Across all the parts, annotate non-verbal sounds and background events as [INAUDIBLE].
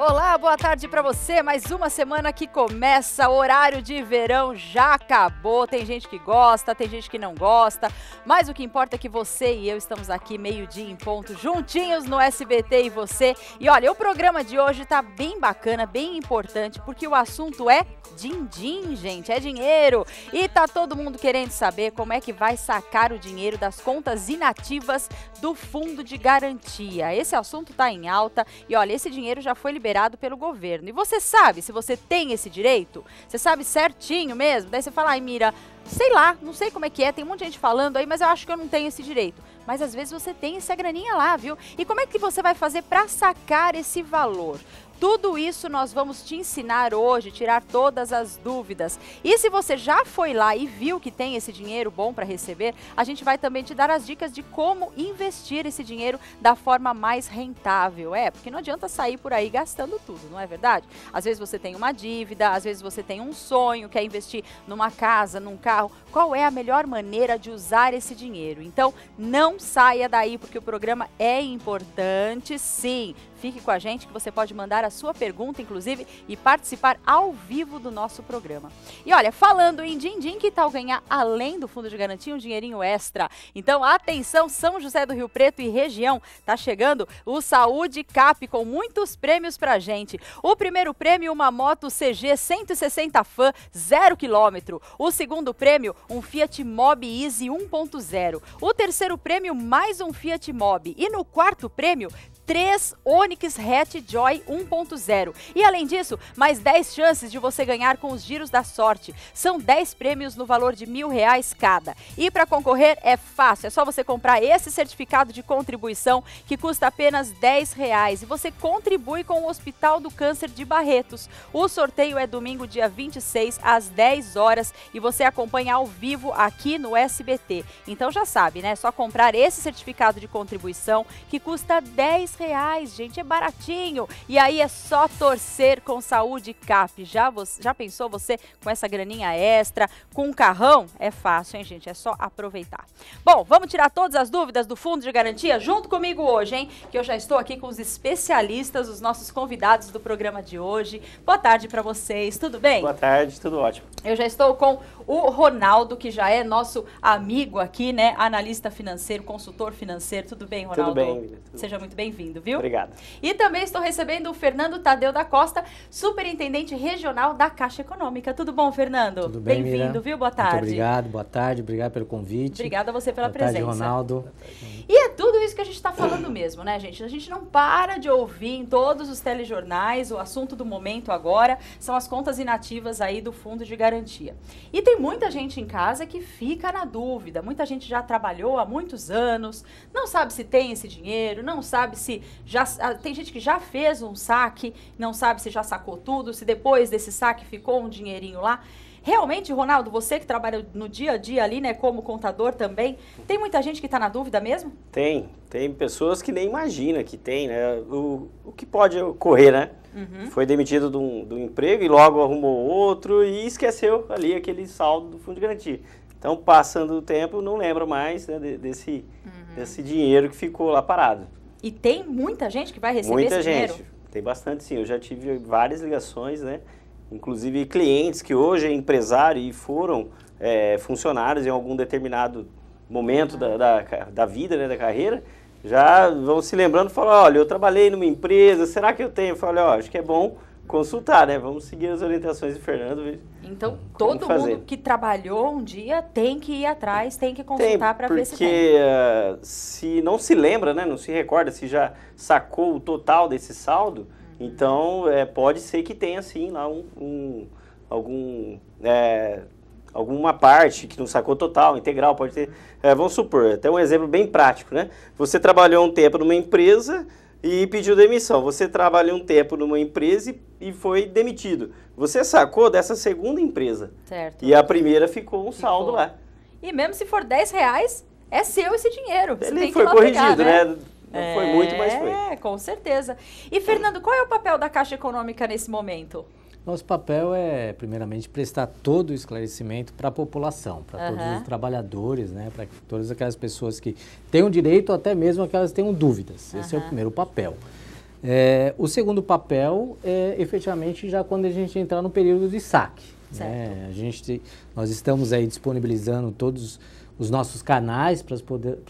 Olá, boa tarde para você. Mais uma semana que começa, horário de verão já acabou. Tem gente que gosta, tem gente que não gosta, mas o que importa é que você e eu estamos aqui meio-dia em ponto, juntinhos no SBT e você. E olha, o programa de hoje tá bem bacana, bem importante, porque o assunto é din-din, gente, é dinheiro. E tá todo mundo querendo saber como é que vai sacar o dinheiro das contas inativas do Fundo de Garantia. Esse assunto tá em alta e olha, esse dinheiro já foi liberado liberado pelo governo. E você sabe se você tem esse direito? Você sabe certinho mesmo? Daí você fala, ai, Mira, sei lá, não sei como é que é, tem um monte de gente falando aí, mas eu acho que eu não tenho esse direito. Mas às vezes você tem essa graninha lá, viu? E como é que você vai fazer para sacar esse valor? Tudo isso nós vamos te ensinar hoje, tirar todas as dúvidas. E se você já foi lá e viu que tem esse dinheiro bom para receber, a gente vai também te dar as dicas de como investir esse dinheiro da forma mais rentável. É, porque não adianta sair por aí gastando tudo, não é verdade? Às vezes você tem uma dívida, às vezes você tem um sonho, quer investir numa casa, num carro. Qual é a melhor maneira de usar esse dinheiro? Então, não saia daí, porque o programa é importante, sim. Fique com a gente que você pode mandar a sua pergunta, inclusive, e participar ao vivo do nosso programa. E olha, falando em din-din, que tal ganhar, além do fundo de garantia, um dinheirinho extra? Então, atenção, São José do Rio Preto e região, tá chegando o Saúde Cap com muitos prêmios pra gente. O primeiro prêmio, uma moto CG 160 Fan, zero quilômetro. O segundo prêmio, um Fiat Mobi Easy 1.0. O terceiro prêmio, mais um Fiat Mobi. E no quarto prêmio, 3 Onix Hatch Joy 1.0. E além disso, mais 10 chances de você ganhar com os giros da sorte. São 10 prêmios no valor de mil reais cada. E para concorrer é fácil, é só você comprar esse certificado de contribuição que custa apenas 10 reais e você contribui com o Hospital do Câncer de Barretos. O sorteio é domingo, dia 26, às 10 horas e você acompanha ao vivo aqui no SBT. Então já sabe, né? É só comprar esse certificado de contribuição que custa 10 reais, gente, é baratinho. E aí é só torcer com saúde cap. Já, você, já pensou você com essa graninha extra, com um carrão? É fácil, hein, gente? É só aproveitar. Bom, vamos tirar todas as dúvidas do fundo de garantia junto comigo hoje, hein? Que eu já estou aqui com os especialistas, os nossos convidados do programa de hoje. Boa tarde para vocês, tudo bem? Boa tarde, tudo ótimo. Eu já estou com o Ronaldo, que já é nosso amigo aqui, né? Analista financeiro, consultor financeiro. Tudo bem, Ronaldo? Tudo bem. Tudo Seja muito bem-vindo bem-vindo, viu? Obrigado. E também estou recebendo o Fernando Tadeu da Costa, superintendente regional da Caixa Econômica. Tudo bom, Fernando? Tudo bem, Bem-vindo, viu? Boa tarde. Muito obrigado, boa tarde, obrigado pelo convite. Obrigada a você pela boa presença. Tarde, Ronaldo. E é tudo isso que a gente está falando mesmo, né, gente? A gente não para de ouvir em todos os telejornais, o assunto do momento agora são as contas inativas aí do Fundo de Garantia. E tem muita gente em casa que fica na dúvida, muita gente já trabalhou há muitos anos, não sabe se tem esse dinheiro, não sabe se já ah, tem gente que já fez um saque, não sabe se já sacou tudo, se depois desse saque ficou um dinheirinho lá. Realmente, Ronaldo, você que trabalha no dia a dia ali, né, como contador também, tem muita gente que está na dúvida mesmo? Tem, tem pessoas que nem imagina que tem, né? O, o que pode ocorrer, né? Uhum. Foi demitido do do de um emprego e logo arrumou outro e esqueceu ali aquele saldo do fundo de garantia. Então, passando o tempo, não lembra mais né, desse, uhum. desse dinheiro que ficou lá parado. E tem muita gente que vai receber muita esse gente. dinheiro? Tem bastante, sim. Eu já tive várias ligações, né? Inclusive clientes que hoje é empresário e foram é, funcionários em algum determinado momento ah. da, da, da, vida, né, da carreira, já vão se lembrando e falam, olha, eu trabalhei numa empresa, será que eu tenho? Eu falo, olha, acho que é bom consultar, né? Vamos seguir as orientações do Fernando. Então, todo fazer. mundo que trabalhou um dia tem que ir atrás, tem que consultar para ver se tem. Porque eh, se não se lembra, né? Não se recorda, se já sacou o total desse saldo, uhum. então é, pode ser que tenha, sim, lá um, um algum... É, alguma parte que não sacou total, integral, pode ter. É, vamos supor, até um exemplo bem prático, né? Você trabalhou um tempo numa empresa, e pediu demissão. Você trabalhou um tempo numa empresa e, e foi demitido. Você sacou dessa segunda empresa. Certo. E a primeira ficou um ficou. saldo lá. E mesmo se for 10 reais, é seu esse dinheiro. Você Ele foi corrigido, pegar, né? né? Não é, foi muito, mas foi. É, com certeza. E, Fernando, qual é o papel da Caixa Econômica nesse momento? Nosso papel é, primeiramente, prestar todo o esclarecimento para a população, para uhum. todos os trabalhadores, né? para todas aquelas pessoas que têm o direito, até mesmo aquelas que tenham dúvidas. Uhum. Esse é o primeiro papel. É, o segundo papel é, efetivamente, já quando a gente entrar no período de saque. Né? A gente, nós estamos aí disponibilizando todos os nossos canais para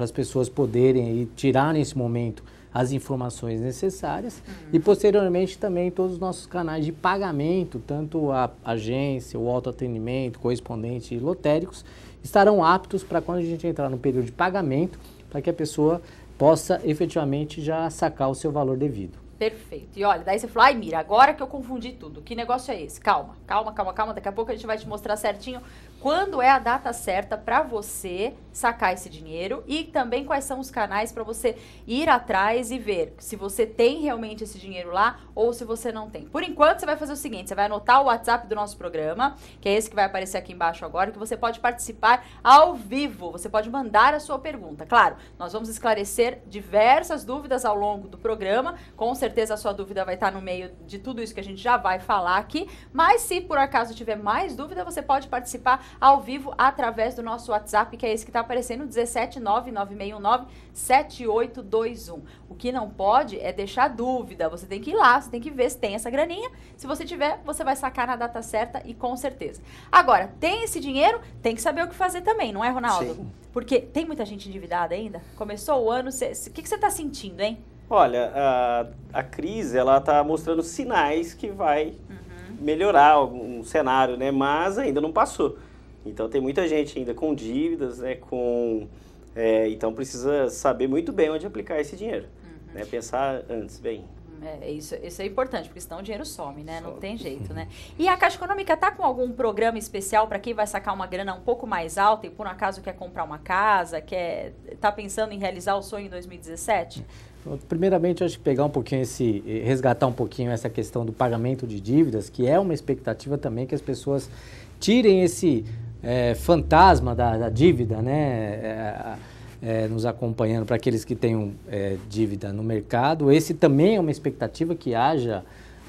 as pessoas poderem aí, tirar nesse momento as informações necessárias uhum. e posteriormente também todos os nossos canais de pagamento, tanto a agência, o autoatendimento, correspondente e lotéricos, estarão aptos para quando a gente entrar no período de pagamento, para que a pessoa possa efetivamente já sacar o seu valor devido. Perfeito. E olha, daí você falou, ai Mira, agora que eu confundi tudo, que negócio é esse? Calma, calma, calma, calma, daqui a pouco a gente vai te mostrar certinho quando é a data certa para você sacar esse dinheiro e também quais são os canais para você ir atrás e ver se você tem realmente esse dinheiro lá ou se você não tem. Por enquanto, você vai fazer o seguinte: você vai anotar o WhatsApp do nosso programa, que é esse que vai aparecer aqui embaixo agora, que você pode participar ao vivo. Você pode mandar a sua pergunta. Claro, nós vamos esclarecer diversas dúvidas ao longo do programa. Com certeza a sua dúvida vai estar no meio de tudo isso que a gente já vai falar aqui. Mas se por acaso tiver mais dúvida, você pode participar ao vivo através do nosso WhatsApp, que é esse que está aparecendo 17996197821. O que não pode é deixar dúvida. Você tem que ir lá, você tem que ver se tem essa graninha. Se você tiver, você vai sacar na data certa e com certeza. Agora, tem esse dinheiro, tem que saber o que fazer também, não é, Ronaldo? Sim. Porque tem muita gente endividada ainda. Começou o ano, o que, que você está sentindo, hein? Olha, a, a crise ela está mostrando sinais que vai uhum. melhorar um cenário, né? Mas ainda não passou. Então tem muita gente ainda com dívidas, né, com é, então precisa saber muito bem onde aplicar esse dinheiro, uhum. né, pensar antes bem. É, isso, isso é importante, porque senão o dinheiro some, né? Some. Não tem jeito, né? E a Caixa Econômica está com algum programa especial para quem vai sacar uma grana um pouco mais alta e por um acaso quer comprar uma casa, quer está pensando em realizar o sonho em 2017? Primeiramente, acho que pegar um pouquinho esse, resgatar um pouquinho essa questão do pagamento de dívidas, que é uma expectativa também que as pessoas tirem esse é, fantasma da, da, dívida, né? É, é, é nos acompanhando para aqueles que tenham é, dívida no mercado. Esse também é uma expectativa que haja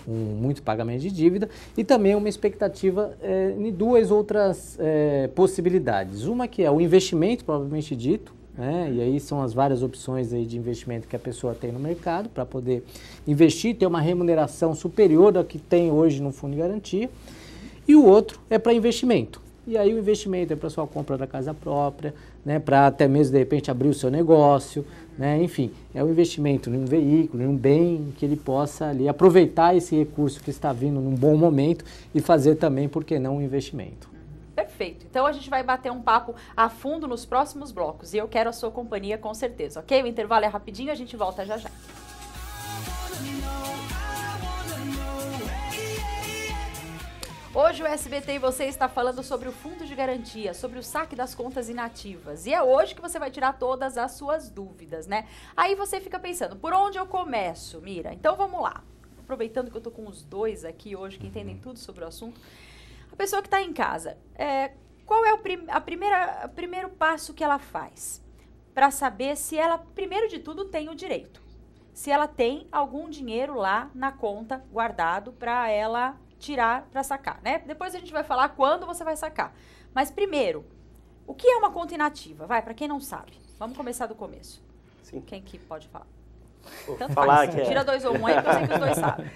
um, muito pagamento de dívida e também uma expectativa em duas outras possibilidades. Uma que é o investimento, provavelmente dito, né? e aí são as várias opções aí de investimento que a pessoa tem no mercado para poder investir, ter uma remuneração superior à que tem hoje no fundo de garantia. E o outro é para investimento. E aí o investimento é para sua compra da casa própria, né, para até mesmo de repente abrir o seu negócio, né, enfim, é um investimento um veículo, um bem que ele possa ali aproveitar esse recurso que está vindo num bom momento e fazer também, por que não, um investimento. Perfeito. Então a gente vai bater um papo a fundo nos próximos blocos e eu quero a sua companhia com certeza, ok? O intervalo é rapidinho, a gente volta já já. Hoje o SBT e você está falando sobre o fundo de garantia, sobre o saque das contas inativas. E é hoje que você vai tirar todas as suas dúvidas, né? Aí você fica pensando, por onde eu começo, Mira? Então vamos lá. Aproveitando que eu tô com os dois aqui hoje que entendem uhum. tudo sobre o assunto. A pessoa que está em casa, é, qual é o prim a primeira, primeiro passo que ela faz para saber se ela, primeiro de tudo, tem o direito? Se ela tem algum dinheiro lá na conta guardado para ela tirar para sacar, né? Depois a gente vai falar quando você vai sacar. Mas primeiro, o que é uma conta inativa? Vai, para quem não sabe. Vamos começar do começo. Sim. Quem que pode falar? Tanto falar faz. que é. Tira dois ou um aí, porque eu sei que os dois [LAUGHS] sabem.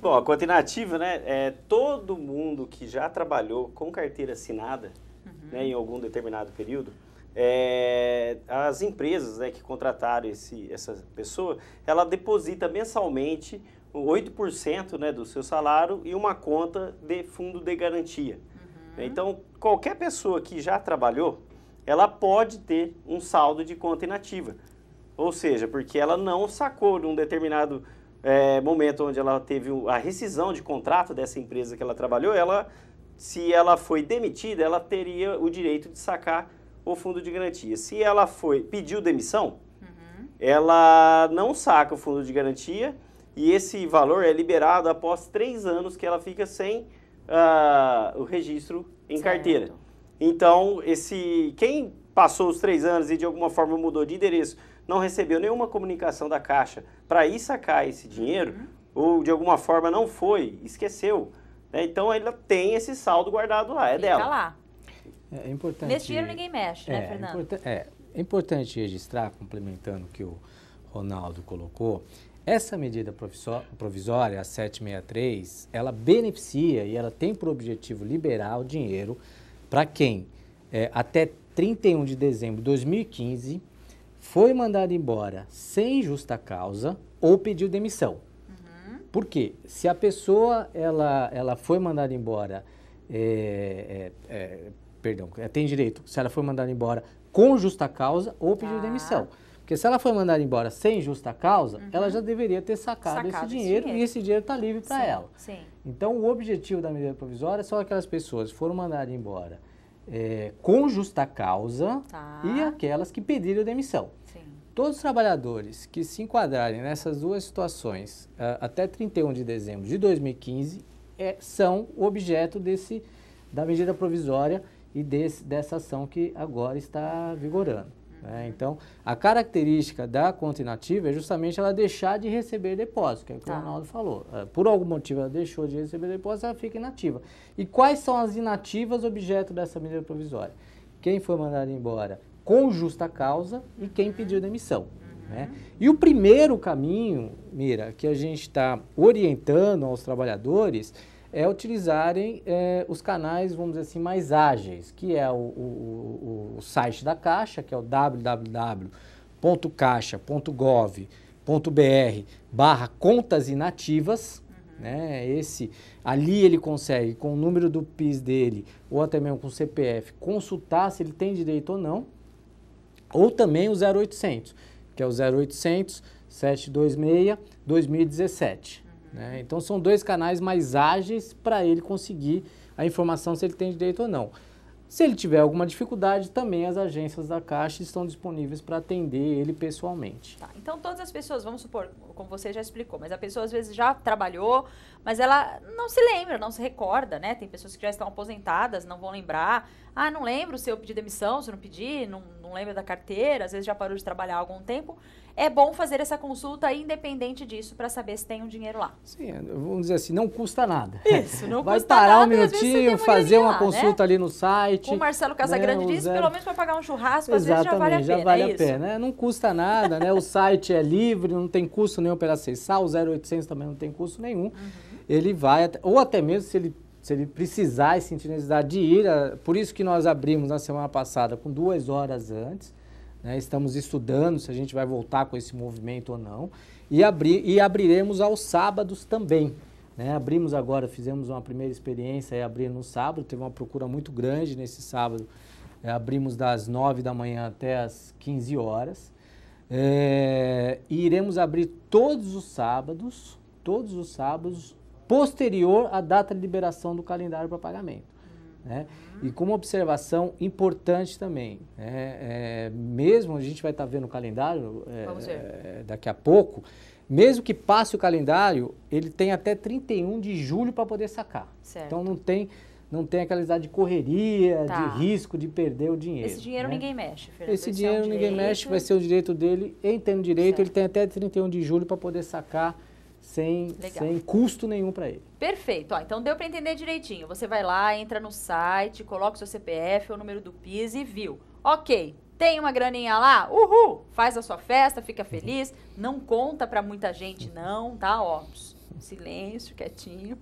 Bom, a conta inativa, né? É todo mundo que já trabalhou com carteira assinada uhum. né, em algum determinado período, é, as empresas né, que contrataram esse, essa pessoa, ela deposita mensalmente 8% né, do seu salário e uma conta de fundo de garantia. Uhum. Né, então, qualquer pessoa que já trabalhou, ela pode ter um saldo de conta inativa. Ou seja, porque ela não sacou num determinado é, momento onde ela teve a rescisão de contrato dessa empresa que ela trabalhou, ela, se ela foi demitida, ela teria o direito de sacar o fundo de garantia. Se ela foi pediu demissão, uhum. ela não saca o fundo de garantia e esse valor é liberado após três anos que ela fica sem uh, o registro em certo. carteira. Então, esse quem passou os três anos e de alguma forma mudou de endereço, não recebeu nenhuma comunicação da Caixa para ir sacar esse dinheiro, uhum. ou de alguma forma não foi, esqueceu. Né? Então, ela tem esse saldo guardado lá, é Fica dela. lá. É, é importante... Nesse dinheiro ninguém mexe, né, é, é Fernando? É, é importante registrar, complementando o que o Ronaldo colocou, essa medida provisória, a 763, ela beneficia e ela tem por objetivo liberar o dinheiro para quem é, até 31 de dezembro de 2015 foi mandado embora sem justa causa ou pediu demissão. Uhum. Por quê? Se a pessoa ela, ela foi mandada embora, é, é, é perdão, tem direito, se ela foi mandada embora com justa causa ou pediu ah. demissão. Porque se ela foi mandada embora sem justa causa, uhum. ela já deveria ter sacado, sacado esse, dinheiro, dinheiro, e esse dinheiro está livre para ela. Sim. Então, o objetivo da medida provisória é são aquelas pessoas que foram mandadas embora é, com justa causa tá. e aquelas que pediram demissão. Todos os trabalhadores que se enquadrarem nessas duas situações até 31 de dezembro de 2015 é, são objeto desse, da medida provisória e desse, dessa ação que agora está vigorando. Né? então, a característica da conta inativa é justamente ela deixar de receber depósito, que é o que tá. o Ronaldo falou. É, por algum motivo ela deixou de receber depósito, ela fica inativa. E quais são as inativas objeto dessa medida provisória? Quem foi mandado embora com justa causa e quem pediu demissão. Né? Uhum. E o primeiro caminho, Mira, que a gente está orientando aos trabalhadores é utilizarem é, os canais, vamos dizer assim, mais ágeis, que é o, o, o site da Caixa, que é o www.caixa.gov.br barra contas inativas, uhum. né? Esse, ali ele consegue, com o número do PIS dele, ou até mesmo com o CPF, consultar se ele tem direito ou não, ou também o 0800, que é o 0800 726 2017. Né? Então são dois canais mais ágeis para ele conseguir a informação se ele tem direito ou não. Se ele tiver alguma dificuldade, também as agências da Caixa estão disponíveis para atender ele pessoalmente. Tá, então, todas as pessoas, vamos supor, como você já explicou, mas a pessoa às vezes já trabalhou, mas ela não se lembra, não se recorda, né? Tem pessoas que já estão aposentadas, não vão lembrar. Ah, não lembro se eu pedi demissão, se eu não pedi, não, não lembro da carteira, às vezes já parou de trabalhar há algum tempo é bom fazer essa consulta independente disso para saber se tem um dinheiro lá. Sim, é, vamos dizer assim, não custa nada. Isso, não [LAUGHS] Vai custa nada. Vai parar um minutinho, fazer uma lá, né? consulta né? ali no site. o Marcelo Casagrande né, disse, pelo menos para pagar um churrasco, Exatamente, às vezes já vale a pena. Já vale é a pena, né? não custa nada, né? O site é livre, não tem custo nenhum para acessar, o 0800 também não tem custo nenhum. Uhum. Ele vai, ou até mesmo se ele se ele precisar e sentir necessidade de ir, por isso que nós abrimos na semana passada com duas horas antes, né? Estamos estudando se a gente vai voltar com esse movimento ou não. E, abri e abriremos aos sábados também. Né? Abrimos agora, fizemos uma primeira experiência e abrir no sábado, teve uma procura muito grande nesse sábado. É, abrimos das 9 da manhã até as 15 horas. É, e iremos abrir todos os sábados, todos os sábados, posterior à data de liberação do calendário para pagamento. Né? E com uma observação importante também, né? é, mesmo a gente vai estar tá vendo o calendário é, é, daqui a pouco, mesmo que passe o calendário, ele tem até 31 de julho para poder sacar. Certo. Então não tem não tem aquela idade de correria, tá. de risco de perder o dinheiro. Esse dinheiro né? ninguém mexe, Fernando. Esse, dinheiro é um ninguém direito. mexe, vai ser o direito dele. tendo direito, certo. ele tem até 31 de julho para poder sacar sem, sem custo nenhum para ele. Perfeito. Ó, então deu para entender direitinho. Você vai lá, entra no site, coloca o seu CPF, o número do PIS e viu. Ok, tem uma graninha lá, uhul, faz a sua festa, fica feliz. Não conta para muita gente não, tá? Ó, silêncio, quietinho.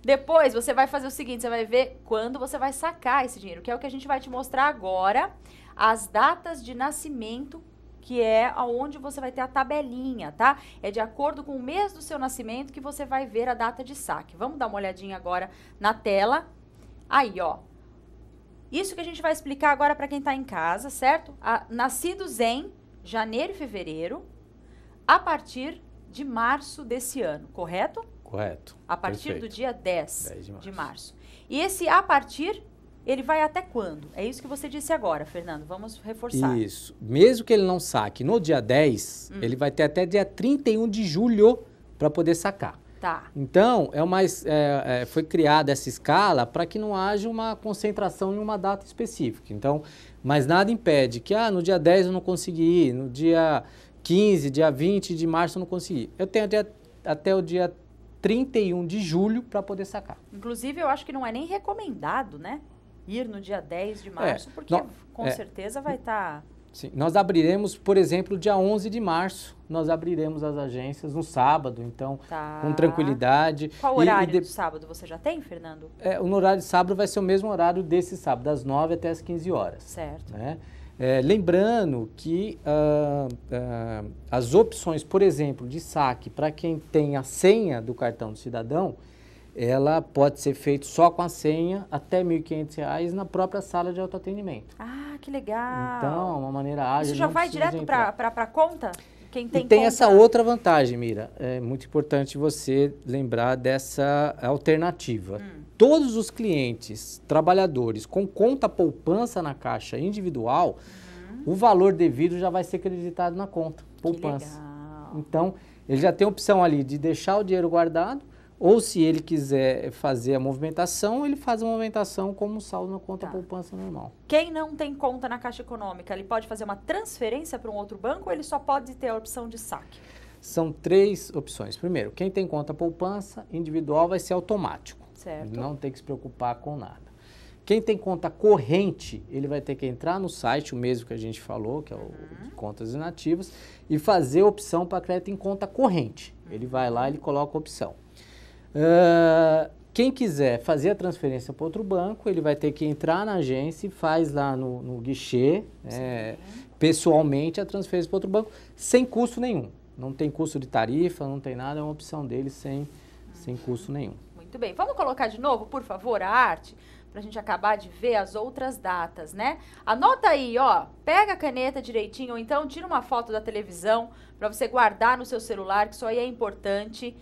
Depois você vai fazer o seguinte, você vai ver quando você vai sacar esse dinheiro, que é o que a gente vai te mostrar agora, as datas de nascimento que é aonde você vai ter a tabelinha, tá? É de acordo com o mês do seu nascimento que você vai ver a data de saque. Vamos dar uma olhadinha agora na tela. Aí, ó. Isso que a gente vai explicar agora para quem está em casa, certo? A, nascidos em janeiro e fevereiro, a partir de março desse ano, correto? Correto. A partir Perfeito. do dia 10, 10 de, março. de março. E esse a partir ele vai até quando? É isso que você disse agora, Fernando. Vamos reforçar. Isso. Mesmo que ele não saque no dia 10, hum. ele vai ter até dia 31 de julho para poder sacar. Tá. Então, é uma, é, é, foi criada essa escala para que não haja uma concentração em uma data específica. Então, mas nada impede que, ah, no dia 10 eu não consegui ir, no dia 15, dia 20 de março eu não consegui. Eu tenho até, até o dia 31 de julho para poder sacar. Inclusive, eu acho que não é nem recomendado, né? ir no dia 10 de é, março, é, porque não, com é, certeza vai estar. Tá... Sim, nós abriremos, por exemplo, dia 11 de março, nós abriremos as agências no sábado, então, tá. com tranquilidade. Qual e, horário e de... sábado você já tem, Fernando? É, o horário de sábado vai ser o mesmo horário desse sábado, das 9 até as 15 horas. Certo. Né? É, lembrando que ah, ah, as opções, por exemplo, de saque para quem tem a senha do cartão do cidadão, ela pode ser feita só com a senha até R$ 1.500 na própria sala de autoatendimento. Ah, que legal! Então, é uma maneira ágil. Isso já vai direto para a conta? Quem tem e tem conta. essa outra vantagem, Mira. É muito importante você lembrar dessa alternativa. Hum. Todos os clientes, trabalhadores com conta poupança na caixa individual, uhum. o valor devido já vai ser creditado na conta poupança. legal! Então, ele já tem a opção ali de deixar o dinheiro guardado ou se ele quiser fazer a movimentação, ele faz a movimentação como saldo na conta tá. poupança normal. Quem não tem conta na Caixa Econômica, ele pode fazer uma transferência para um outro banco ou ele só pode ter a opção de saque? São três opções. Primeiro, quem tem conta poupança individual vai ser automático. Certo. Não tem que se preocupar com nada. Quem tem conta corrente, ele vai ter que entrar no site, o mesmo que a gente falou, que é o uhum. contas inativas, e fazer opção para crédito em conta corrente. Ele vai lá, ele coloca a opção. Ah, quem quiser fazer a transferência para outro banco, ele vai ter que entrar na agência e faz lá no, no guichê, é, pessoalmente, a transferência para outro banco, sem custo nenhum. Não tem custo de tarifa, não tem nada, é uma opção dele sem, sem custo nenhum. Muito bem. Vamos colocar de novo, por favor, a arte, para a gente acabar de ver as outras datas, né? Anota aí, ó, pega a caneta direitinho, ou então tira uma foto da televisão para você guardar no seu celular, que isso aí é importante.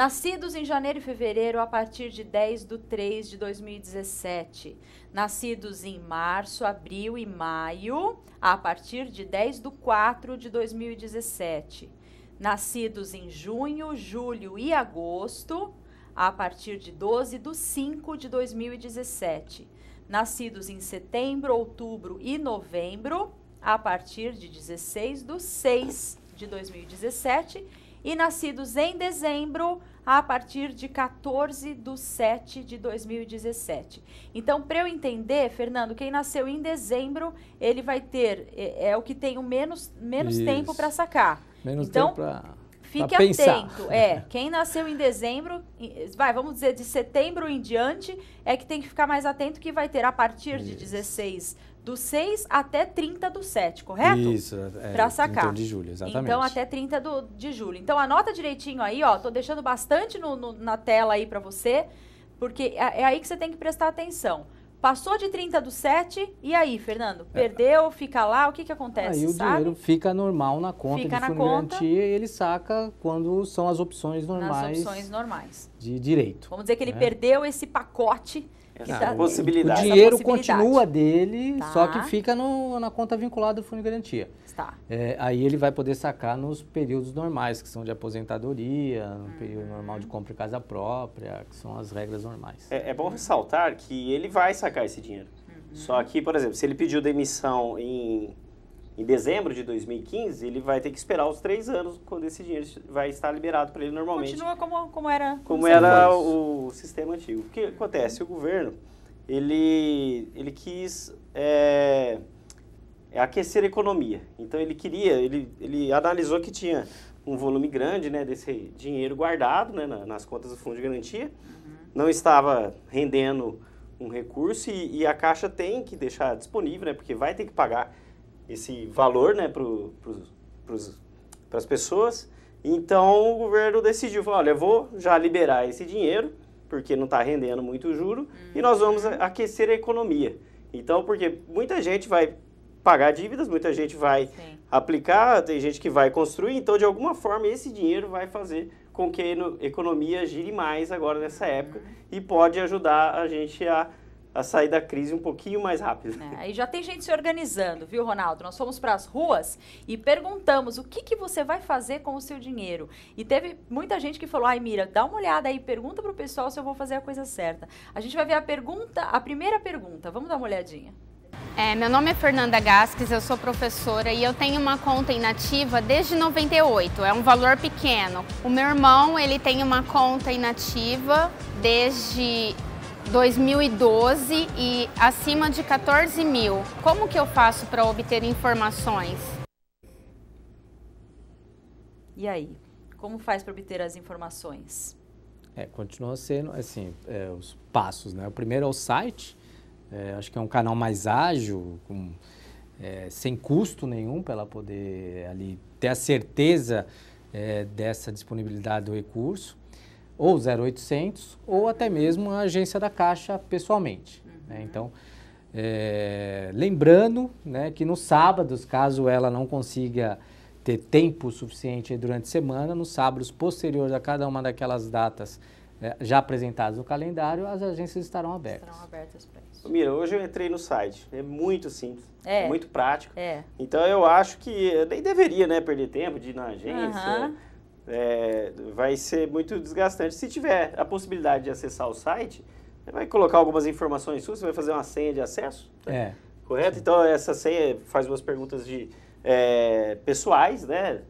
Nascidos em janeiro e fevereiro a partir de 10 de 3 de 2017. Nascidos em março, abril e maio a partir de 10 de 4 de 2017. Nascidos em junho, julho e agosto a partir de 12 de 5 de 2017. Nascidos em setembro, outubro e novembro a partir de 16 de 6 de 2017 e nascidos em dezembro a partir de 14 de 7 de 2017. Então, para eu entender, Fernando, quem nasceu em dezembro, ele vai ter, é, é o que tem o menos, menos tempo para sacar. Menos então, tempo para. Fique atento, é. [LAUGHS] Quem nasceu em dezembro, vai, vamos dizer de setembro em diante, é que tem que ficar mais atento que vai ter a partir Isso. de 16 do 6 até 30 do 7, correto? Isso, é, é para sacar. Então de julho, exatamente. Então até 30 do, de julho. Então anota direitinho aí, ó, tô deixando bastante no, no, na tela aí para você, porque é, é, aí que você tem que prestar atenção. Passou de 30 do 7, e aí, Fernando? É. Perdeu, fica lá, o que que acontece, Aí o sabe? dinheiro fica normal na conta fica de fundo garantia e ele saca quando são as opções normais. As opções normais. De direito. Vamos dizer que ele né? perdeu esse pacote essa possibilidade. O dinheiro possibilidade. continua dele, tá. só que fica no, na conta vinculada do fundo de garantia. Tá. É, aí ele vai poder sacar nos períodos normais, que são de aposentadoria, no uhum. período normal de compra em casa própria, que são as regras normais. É, é bom ressaltar que ele vai sacar esse dinheiro. Uhum. Só que, por exemplo, se ele pediu demissão em em dezembro de 2015, ele vai ter que esperar os três anos quando esse dinheiro vai estar liberado para ele normalmente. Continua como, como era, como, como era o, sistema antigo. O que acontece? O governo ele, ele quis é, é, aquecer a economia. Então ele queria, ele, ele analisou que tinha um volume grande né, desse dinheiro guardado né, nas contas do Fundo de Garantia, uhum. não estava rendendo um recurso e, e, a Caixa tem que deixar disponível, né, porque vai ter que pagar esse valor né, para as pessoas. Então o governo decidiu, falou, olha, vou já liberar esse dinheiro, porque não está rendendo muito juro, uhum. e nós uhum. vamos aquecer a economia. Então, porque muita gente vai pagar dívidas, muita gente vai Sim. aplicar, tem gente que vai construir, então de alguma forma esse dinheiro vai fazer com que a economia gire mais agora nessa uhum. época uhum. e pode ajudar a gente a a sair da crise um pouquinho mais rápido. É, aí já tem gente se organizando, viu, Ronaldo? Nós fomos para as ruas e perguntamos o que, que você vai fazer com o seu dinheiro. E teve muita gente que falou: ai, Mira, dá uma olhada aí, pergunta para o pessoal se eu vou fazer a coisa certa. A gente vai ver a pergunta, a primeira pergunta. Vamos dar uma olhadinha. É, meu nome é Fernanda Gasques, eu sou professora e eu tenho uma conta inativa desde 98, é um valor pequeno. O meu irmão, ele tem uma conta inativa desde 2012 e acima de 14 mil. Como que eu faço para obter informações? E aí, como faz para obter as informações? É, continua sendo assim, é, os passos, né? O primeiro é o site, é, acho que é um canal mais ágil, com, é, sem custo nenhum para ela poder ali ter a certeza é, dessa disponibilidade do recurso ou 0800 ou até mesmo a agência da Caixa pessoalmente. Uhum. Né? Então, é, lembrando né, que nos sábados, caso ela não consiga ter tempo suficiente durante a semana, nos sábados posteriores a cada uma daquelas datas eh, já apresentadas no calendário, as agências estarão abertas. Estarão abertas para isso. Mira, hoje eu entrei no site, é muito simples, é. é muito prático. É. Então eu acho que eh, nem deveria né, perder tempo de ir na agência. Uhum é, vai ser muito desgastante. Se tiver a possibilidade de acessar o site, vai colocar algumas informações suas, você vai fazer uma senha de acesso, tá? é. correto? Sim. Então, essa senha faz umas perguntas de é, pessoais, né?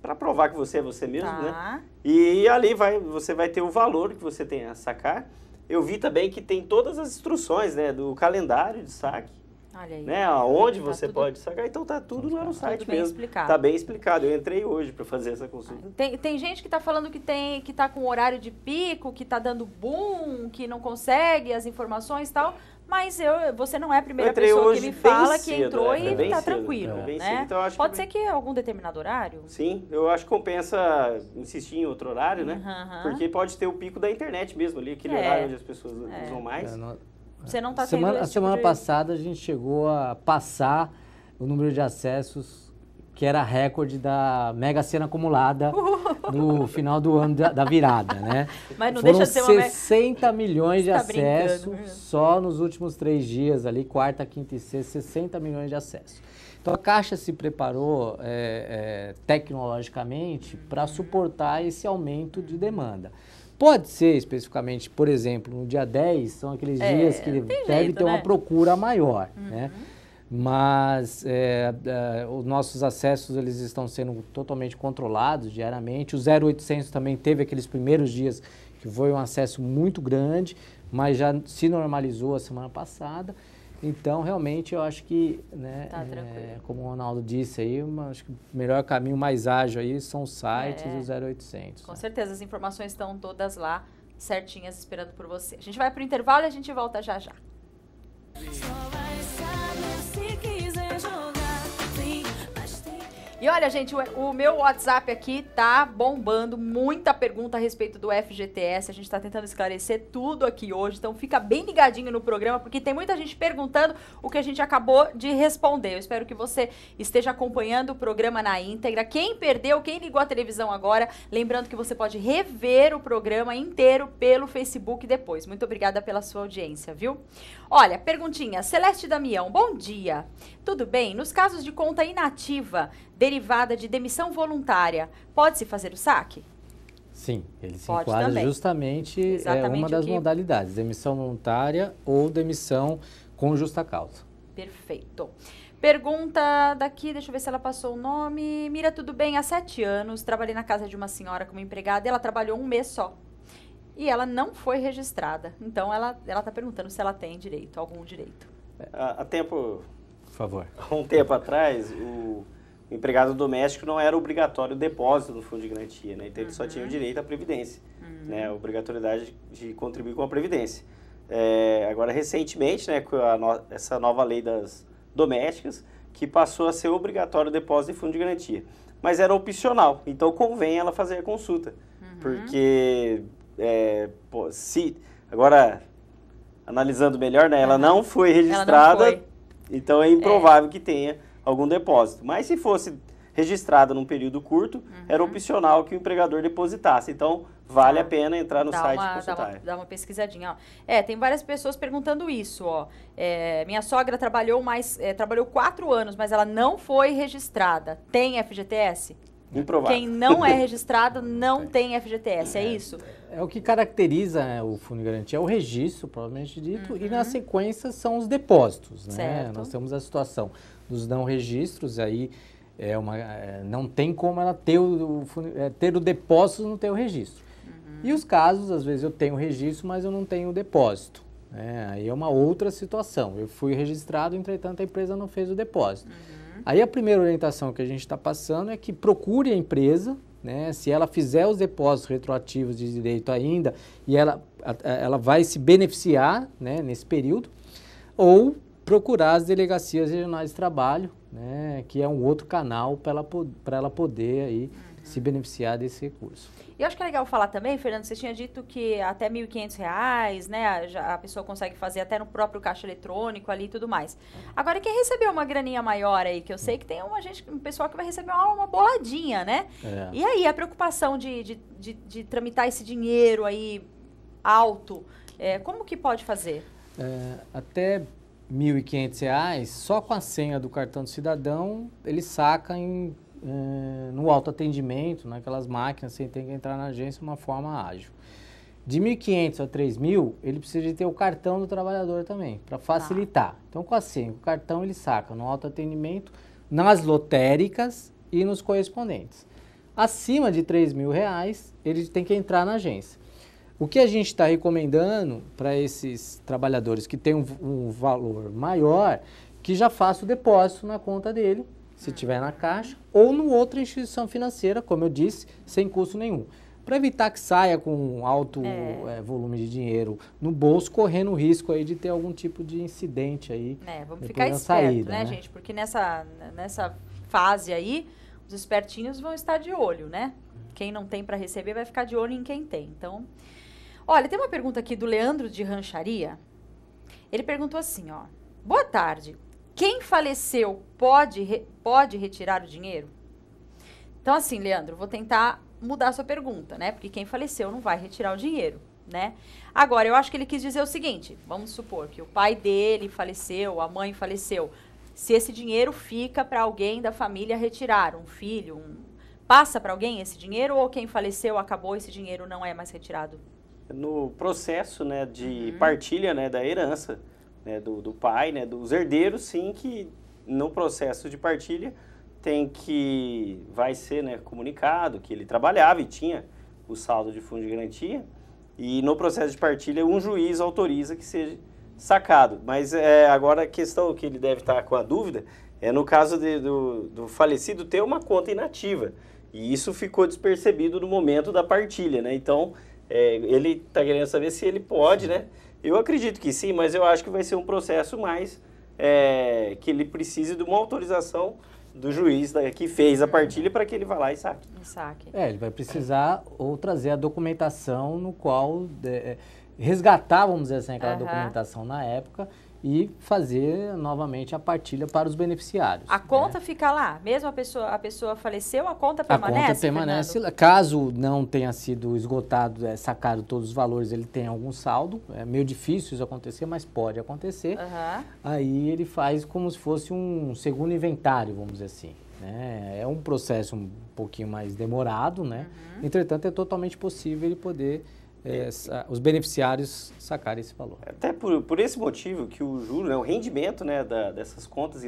Para provar que você é você mesmo, né? tá. né? E ali vai, você vai ter o valor que você tem a sacar. Eu vi também que tem todas as instruções, né? Do calendário de saque. Olha aí. Né? Tá Aonde tá você tudo... pode sacar. Então tá tudo tá lá no site tudo bem mesmo. Explicado. Tá bem explicado. Eu entrei hoje para fazer essa consulta. Tem, tem gente que tá falando que tem que tá com horário de pico, que tá dando boom, que não consegue as informações e tal. Mas eu, você não é a primeira pessoa que me fala cedo, que é, entrou é, e tá tranquilo, é, né? Então pode que... ser que algum determinado horário? Sim, eu acho que compensa insistir em outro horário, né? Porque pode ter o pico da internet mesmo ali, aquele é. horário onde as pessoas é. usam mais. É, não... Você não está semana, tendo Semana tipo de... passada a gente chegou a passar o número de acessos que era recorde da Mega Sena acumulada [LAUGHS] no final do ano da, da virada, né? [LAUGHS] Mas não Foram deixa de ser uma 60 milhões de tá acessos só nos últimos três dias ali, quarta, quinta e sexta, 60 milhões de acessos. Então a Caixa se preparou é, é, tecnologicamente para suportar esse aumento de demanda. Pode ser especificamente, por exemplo, no dia 10, são aqueles é, dias que deve jeito, ter né? uma procura maior, uhum. né? Mas é, é, os nossos acessos eles estão sendo totalmente controlados diariamente. O 0800 também teve aqueles primeiros dias que foi um acesso muito grande, mas já se normalizou a semana passada. Então, realmente, eu acho que, né, tá é, como o Ronaldo disse aí, uma, acho que o melhor caminho mais ágil aí são os sites é. e os 0800. Com né? certeza, as informações estão todas lá, certinhas, esperando por você. A gente vai para o intervalo e a gente volta já já. E olha, gente, o, o, meu WhatsApp aqui tá bombando, muita pergunta a respeito do FGTS. A gente tá tentando esclarecer tudo aqui hoje, então fica bem ligadinho no programa, porque tem muita gente perguntando o que a gente acabou de responder. Eu espero que você esteja acompanhando o programa na íntegra. Quem perdeu, quem ligou a televisão agora, lembrando que você pode rever o programa inteiro pelo Facebook depois. Muito obrigada pela sua audiência, viu? Olha, perguntinha. Celeste Damião, bom dia. Tudo bem? Nos casos de conta inativa derivada de demissão voluntária, pode-se fazer o saque? Sim, ele se Pode enquadra também. justamente é uma das que... modalidades, demissão voluntária ou demissão com justa causa. Perfeito. Pergunta daqui, deixa eu ver se ela passou o nome. Mira, tudo bem? Há sete anos, trabalhei na casa de uma senhora como empregada e ela trabalhou um mês só e ela não foi registrada. Então ela está perguntando se ela tem direito, algum direito. Há, tempo. Por favor. um tempo atrás, o, empregado doméstico não era obrigatório o depósito no fundo de garantia, né? Então ele uhum. só tinha o uhum. direito à previdência, uhum. né? A obrigatoriedade de contribuir com a previdência. É, agora, recentemente, né, com no, essa nova lei das domésticas, que passou a ser obrigatório o depósito em fundo de garantia. Mas era opcional, então convém ela fazer a consulta, uhum. porque é, pô, se, agora, analisando melhor, né? Ela não foi registrada, não foi. então é, é. improvável é. que tenha algum depósito. Mas se fosse registrada num período curto, uhum. era opcional que o empregador depositasse. Então, vale ah, a pena entrar no dá site uma, consultar. Dá uma, dá uma pesquisadinha. Ó. É, tem várias pessoas perguntando isso. Ó. É, minha sogra trabalhou mais, é, trabalhou quatro anos, mas ela não foi registrada. Tem FGTS? Improvável. Quem não é [LAUGHS] registrado não é. tem FGTS, é, é isso? É o que caracteriza né, o fundo de garantia, é o registro, provavelmente dito, uhum. e na uhum. sequência são os depósitos. Né? Certo. Nós temos a situação dos não registros, aí é uma, é, não tem como ela ter o, o é, ter o depósito não ter o registro. Uhum. E os casos, às vezes eu tenho registro, mas eu não tenho o depósito. Né? Aí é uma outra situação. Eu fui registrado, entretanto a empresa não fez o depósito. Uhum. Aí a primeira orientação que a gente está passando é que procure a empresa, né? Se ela fizer os depósitos retroativos de direito ainda e ela, ela vai se beneficiar né, nesse período, ou procurar as delegacias regionais de trabalho, né, que é um outro canal para ela, ela poder aí se beneficiar desse recurso. E acho que é legal falar também, Fernando, você tinha dito que até R$ 1.500, né, a, a, pessoa consegue fazer até no próprio caixa eletrônico ali e tudo mais. Agora, quem recebeu uma graninha maior aí, que eu sei que tem uma gente, um pessoal que vai receber uma, uma boladinha, né? É. E aí, a preocupação de, de, de, de tramitar esse dinheiro aí alto, é, como que pode fazer? É, até R$ 1.500, só com a senha do cartão do cidadão, ele saca em eh, no autoatendimento, naquelas né, máquinas, você tem que entrar na agência de uma forma ágil. De 1.500 a 3.000, ele precisa ter o cartão do trabalhador também, para tá. facilitar. Ah. Então, com a assim, 5, o cartão ele saca no autoatendimento, nas lotéricas e nos correspondentes. Acima de 3 mil reais, ele tem que entrar na agência. O que a gente está recomendando para esses trabalhadores que têm um, um, valor maior, que já faça o depósito na conta dele se tiver na Caixa, ou no outra instituição financeira, como eu disse, sem custo nenhum. Para evitar que saia com alto é. É, volume de dinheiro no bolso, correndo o risco aí de ter algum tipo de incidente aí. É, vamos ficar esperto, né, saída, né, né, gente? Porque nessa, nessa fase aí, os espertinhos vão estar de olho, né? Quem não tem para receber vai ficar de olho em quem tem. Então, olha, tem uma pergunta aqui do Leandro de Rancharia. Ele perguntou assim, ó. Boa tarde. Quem faleceu pode, pode retirar o dinheiro? Então, assim, Leandro, vou tentar mudar a sua pergunta, né? Porque quem faleceu não vai retirar o dinheiro, né? Agora, eu acho que ele quis dizer o seguinte: vamos supor que o pai dele faleceu, a mãe faleceu. Se esse dinheiro fica para alguém da família retirar, um filho, um... passa para alguém esse dinheiro ou quem faleceu acabou esse dinheiro não é mais retirado? No processo, né, de uhum. partilha, né, da herança, né, do, do pai, né, dos herdeiros, sim, que no processo de partilha tem que vai ser né, comunicado que ele trabalhava e tinha o saldo de fundo de garantia e no processo de partilha um juiz autoriza que seja sacado. Mas é, agora a questão que ele deve estar com a dúvida é no caso de, do, do falecido ter uma conta inativa e isso ficou despercebido no momento da partilha, né? Então é, ele está querendo saber se ele pode, né? Eu acredito que sim, mas eu acho que vai ser um processo mais é, que ele precise de uma autorização do juiz da, né, que fez a partilha para que ele vá lá e saque. E saque. É, ele vai precisar ou trazer a documentação no qual de, é, é, resgatar, vamos dizer assim, aquela uhum. documentação na época e fazer novamente a partilha para os beneficiários. A conta né? fica lá, mesmo a pessoa, a pessoa faleceu, a conta permanece? A conta permanece, Fernando? caso não tenha sido esgotado, é, sacado todos os valores, ele tem algum saldo, é meio difícil isso acontecer, mas pode acontecer. Uhum. Aí ele faz como se fosse um segundo inventário, vamos dizer assim. Né? É um processo um pouquinho mais demorado, né? Uhum. Entretanto, é totalmente possível ele poder é, os beneficiários sacarem esse valor. Até por, por esse motivo que o juro, né, o rendimento né, da, dessas contas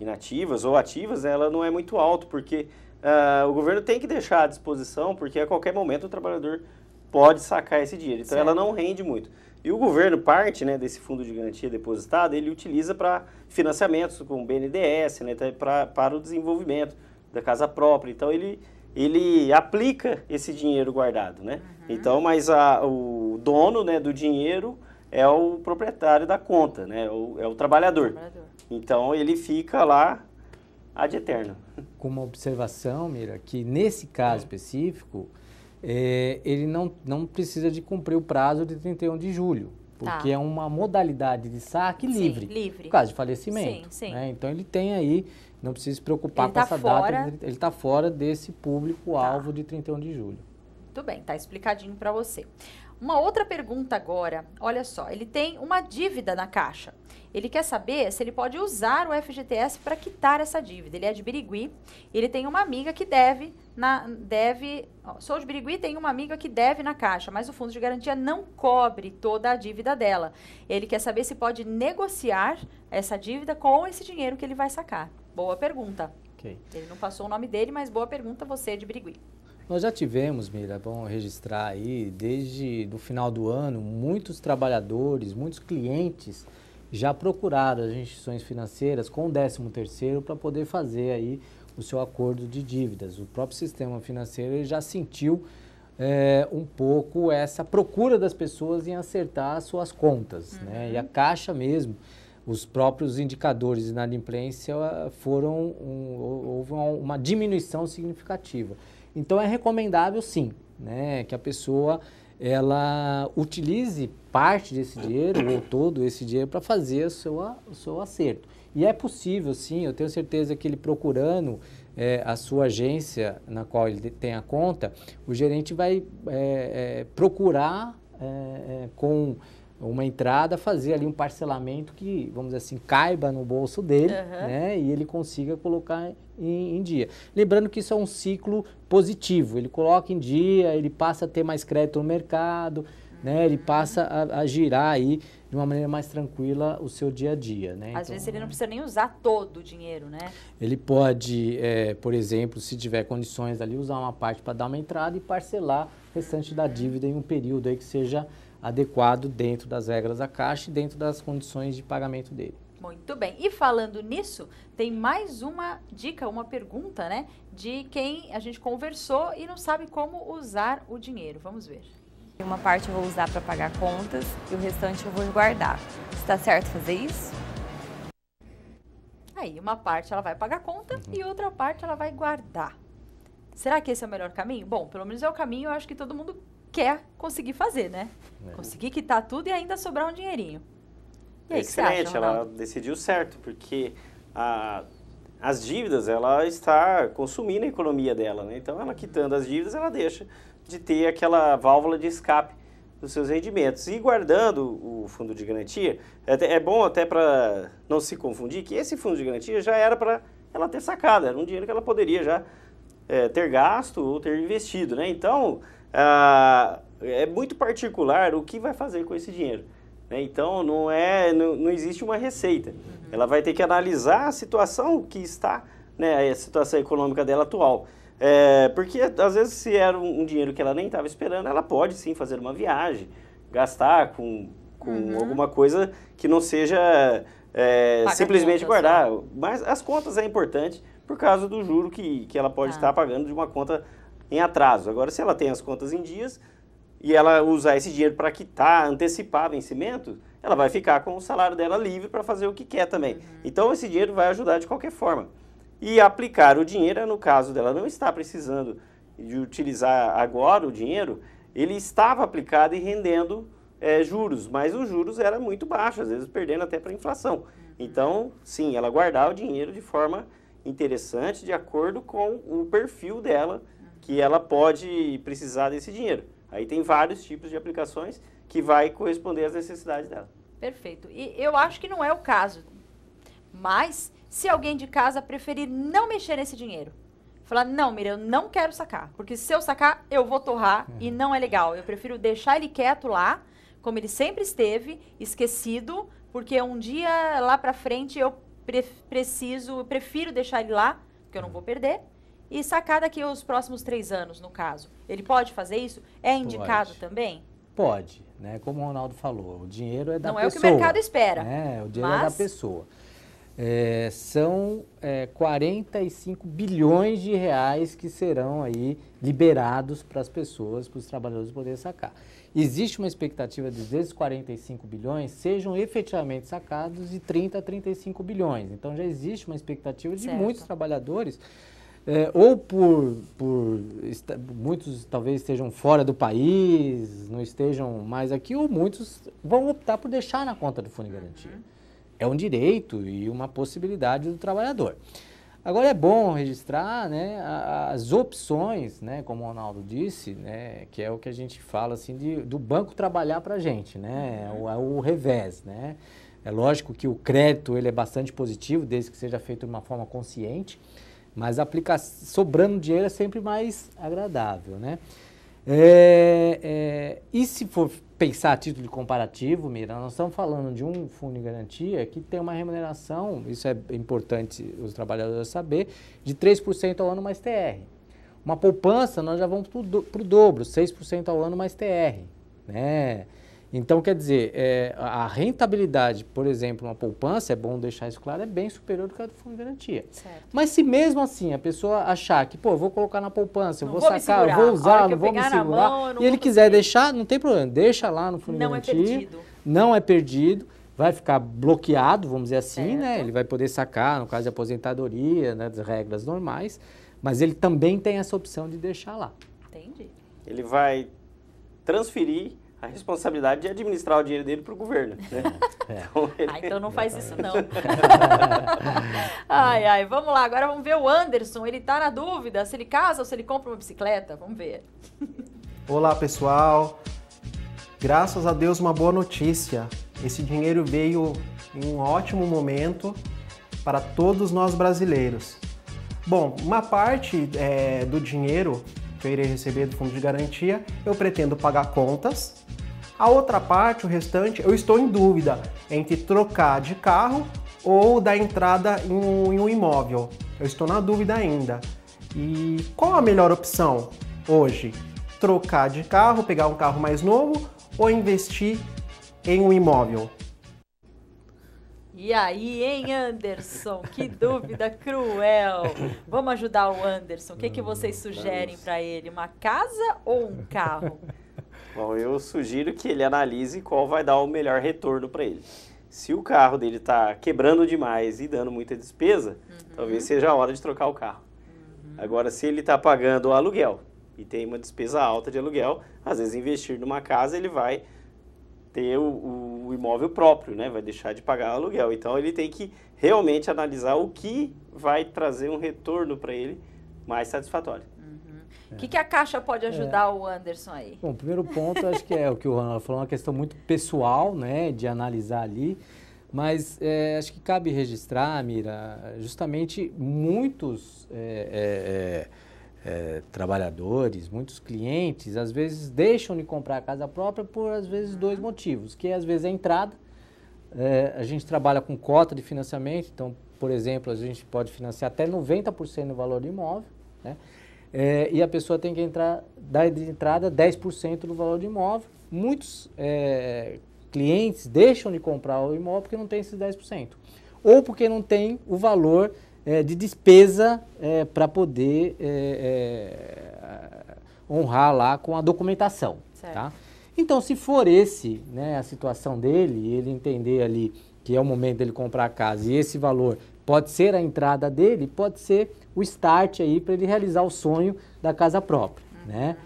inativas ou ativas, né, ela não é muito alto, porque uh, o governo tem que deixar à disposição, porque a qualquer momento o trabalhador pode sacar esse dinheiro. Então certo. ela não rende muito. E o governo, parte né, desse fundo de garantia depositada, ele utiliza para financiamentos com o BNDES, né, para o desenvolvimento da casa própria. Então ele ele aplica esse dinheiro guardado, né? Uhum. Então, mas a, o dono né, do dinheiro é o proprietário da conta, né? O, é o trabalhador. trabalhador. Então, ele fica lá ad eterno. Com uma observação, Mira, que nesse caso é. específico, é, ele não, não precisa de cumprir o prazo de 31 de julho. Porque tá. é uma modalidade de saque livre. Sim, livre. de falecimento. Sim, sim. Né? Então ele tem aí não precisa se preocupar ele com tá essa fora... data, ele está tá fora desse público-alvo tá. de 31 de julho. Tudo bem, tá explicadinho para você. Uma outra pergunta agora, olha só, ele tem uma dívida na caixa. Ele quer saber se ele pode usar o FGTS para quitar essa dívida. Ele é de Birigui, ele tem uma amiga que deve na deve, ó, sou de Birigui, tem uma amiga que deve na caixa, mas o fundo de garantia não cobre toda a dívida dela. Ele quer saber se pode negociar essa dívida com esse dinheiro que ele vai sacar. Boa pergunta. Okay. Ele não passou o nome dele, mas boa pergunta você é de Brigui. Nós já tivemos, Mira, é bom registrar aí, desde o final do ano, muitos trabalhadores, muitos clientes já procuraram as instituições financeiras com o 13 terceiro para poder fazer aí o seu acordo de dívidas. O próprio sistema financeiro já sentiu é, um pouco essa procura das pessoas em acertar suas contas, uhum. né? E a uhum. Caixa mesmo os próprios indicadores de inadimplência ah, foram um, houve uma diminuição significativa. Então é recomendável sim, né, que a pessoa ela utilize parte desse dinheiro ou todo esse dinheiro para fazer o seu, o seu acerto. E é possível, sim, eu tenho certeza que ele procurando é, a sua agência na qual ele tem a conta, o gerente vai é, é, procurar é, é, com uma entrada, fazer ali um parcelamento que, vamos dizer assim, caiba no bolso dele, uhum. né? E ele consiga colocar em, em, dia. Lembrando que isso é um ciclo positivo, ele coloca em dia, ele passa a ter mais crédito no mercado, né, uhum. né? Ele passa a, a, girar aí de uma maneira mais tranquila o seu dia a dia, né? Às então, vezes ele não precisa nem usar todo o dinheiro, né? Ele pode, é, por exemplo, se tiver condições ali, usar uma parte para dar uma entrada e parcelar o restante da dívida em um período aí que seja adequado dentro das regras da Caixa e dentro das condições de pagamento dele. Muito bem. E falando nisso, tem mais uma dica, uma pergunta, né? De quem a gente conversou e não sabe como usar o dinheiro. Vamos ver. Uma parte eu vou usar para pagar contas e o restante eu vou guardar. Está certo fazer isso? Aí, uma parte ela vai pagar conta uhum. e outra parte ela vai guardar. Será que esse é o melhor caminho? Bom, pelo menos é o caminho eu acho que todo mundo quer conseguir fazer, né? É. Conseguir quitar tudo e ainda sobrar um dinheirinho. E aí, Excelente, acha, ela decidiu certo, porque a, as dívidas, ela está consumindo a economia dela, né? Então, ela quitando as dívidas, ela deixa de ter aquela válvula de escape dos seus rendimentos. E guardando o fundo de garantia, é, é bom até para não se confundir que esse fundo de garantia já era para ela ter sacado, era um dinheiro que ela poderia já é, ter gasto ou ter investido, né? Então, ah, é muito particular o que vai fazer com esse dinheiro. Né? Então, não, é, não, não existe uma receita. Uhum. Ela vai ter que analisar a situação que está, né, a situação econômica dela atual. É, porque, às vezes, se era um, dinheiro que ela nem estava esperando, ela pode sim fazer uma viagem, gastar com, com uhum. alguma coisa que não seja é, simplesmente contas, guardar. Né? Mas as contas é importante por causa do juro que, que ela pode ah. estar pagando de uma conta em atraso. Agora, se ela tem as contas em dias e ela usar esse dinheiro para quitar, antecipar vencimentos, ela vai ficar com o salário dela livre para fazer o que quer também. Uhum. Então, esse dinheiro vai ajudar de qualquer forma. E aplicar o dinheiro, no caso dela não está precisando de utilizar agora o dinheiro, ele estava aplicado e rendendo é, juros, mas os juros eram muito baixos, às vezes perdendo até para a inflação. Uhum. Então, sim, ela guardar o dinheiro de forma interessante, de acordo com o perfil dela que ela pode precisar desse dinheiro. Aí tem vários tipos de aplicações que vai corresponder às necessidades dela. Perfeito. E eu acho que não é o caso. Mas se alguém de casa preferir não mexer nesse dinheiro, falar, não, Mira, eu não quero sacar, porque se eu sacar, eu vou torrar uhum. e não é legal. Eu prefiro deixar ele quieto lá, como ele sempre esteve, esquecido, porque um dia lá para frente eu pre preciso, eu prefiro deixar ele lá, porque eu não vou perder, e sacar daqui os próximos três anos, no caso. Ele pode fazer isso? É indicado pode. também? Pode, né? Como o Ronaldo falou, o dinheiro é da Não pessoa. Não é o que o mercado espera. Né? O dinheiro mas... é da pessoa. É, são é, 45 bilhões de reais que serão aí liberados para as pessoas, para os trabalhadores poderem sacar. Existe uma expectativa de que desses 45 bilhões sejam efetivamente sacados de 30 a 35 bilhões. Então já existe uma expectativa de certo. muitos trabalhadores é, ou por, por muitos talvez estejam fora do país, não estejam mais aqui, ou muitos vão optar por deixar na conta do Fundo de Garantia. Uhum. É um direito e uma possibilidade do trabalhador. Agora é bom registrar né, as opções, né, como o Ronaldo disse, né, que é o que a gente fala assim de, do banco trabalhar para a gente, né, é o, é o revés. Né. É lógico que o crédito ele é bastante positivo, desde que seja feito de uma forma consciente. Mas aplicar sobrando dinheiro é sempre mais agradável, né? É, é, e se for pensar a título de comparativo, Mira, nós estamos falando de um fundo de garantia que tem uma remuneração, isso é importante os trabalhadores saber, de 3% ao ano mais TR. Uma poupança, nós já vamos para o dobro, 6% ao ano mais TR. Né? Então, quer dizer, é, a rentabilidade, por exemplo, uma poupança, é bom deixar isso claro, é bem superior do que a do fundo de garantia. Certo. Mas se mesmo assim a pessoa achar que, pô, vou colocar na poupança, eu vou, vou sacar, eu vou usar, não vou me segurar, mão, e ele quiser conseguir. deixar, não tem problema, deixa lá no fundo não de garantia. Não é perdido. Não é perdido vai ficar bloqueado, vamos dizer assim, né? certo. né? Ele vai poder sacar, no caso de aposentadoria, né, das regras normais, mas ele também tem essa opção de deixar lá. Entendi. Ele vai transferir a responsabilidade de é administrar o dinheiro dele para o governo. Né? [LAUGHS] É. Então, ele... ah, então não faz isso não. [LAUGHS] ai, ai, vamos lá, agora vamos ver o Anderson. Ele está na dúvida se ele casa ou se ele compra uma bicicleta. Vamos ver. Olá, pessoal. Graças a Deus, uma boa notícia. Esse dinheiro veio em um ótimo momento para todos nós brasileiros. Bom, uma parte é, do dinheiro que eu irei receber do fundo de garantia, eu pretendo pagar contas a outra parte, o restante, eu estou em dúvida entre trocar de carro ou dar entrada em um, em um imóvel. Eu estou na dúvida ainda. E qual a melhor opção hoje? Trocar de carro, pegar um carro mais novo ou investir em um imóvel? E aí, hein, Anderson? Que dúvida [LAUGHS] cruel. Vamos ajudar o Anderson. O que, que vocês sugerem para ele? Uma casa ou um carro? Bom, eu sugiro que ele analise qual vai dar o melhor retorno para ele. Se o carro dele está quebrando demais e dando muita despesa, uhum. talvez seja a hora de trocar o carro. Uhum. Agora, se ele está pagando aluguel e tem uma despesa alta de aluguel, às vezes investir numa casa ele vai ter o, o, imóvel próprio, né? Vai deixar de pagar aluguel. Então ele tem que realmente analisar o que vai trazer um retorno para ele mais satisfatório. O é. que, que, a Caixa pode é. ajudar é. o Anderson aí? Bom, o primeiro ponto, acho que é o que o Ronaldo falou, é uma questão muito pessoal, né, de analisar ali. Mas é, acho que cabe registrar, Mira, justamente muitos é, trabalhadores, muitos clientes, às vezes deixam de comprar a casa própria por, às vezes, uhum. dois motivos. Que, às vezes, a entrada. a gente trabalha com cota de financiamento, então, por exemplo, a gente pode financiar até 90% do valor do imóvel, né? É, e a pessoa tem que entrar, dar de entrada 10% do valor do imóvel. Muitos é, clientes deixam de comprar o imóvel porque não tem esses 10%. Ou porque não tem o valor é, de despesa é, para poder é, é, honrar lá com a documentação. Certo. Tá? Então, se for esse né, a situação dele, ele entender ali que é o momento dele comprar a casa e esse valor pode ser a entrada dele, pode ser o start aí para ele realizar o sonho da casa própria, uhum. né?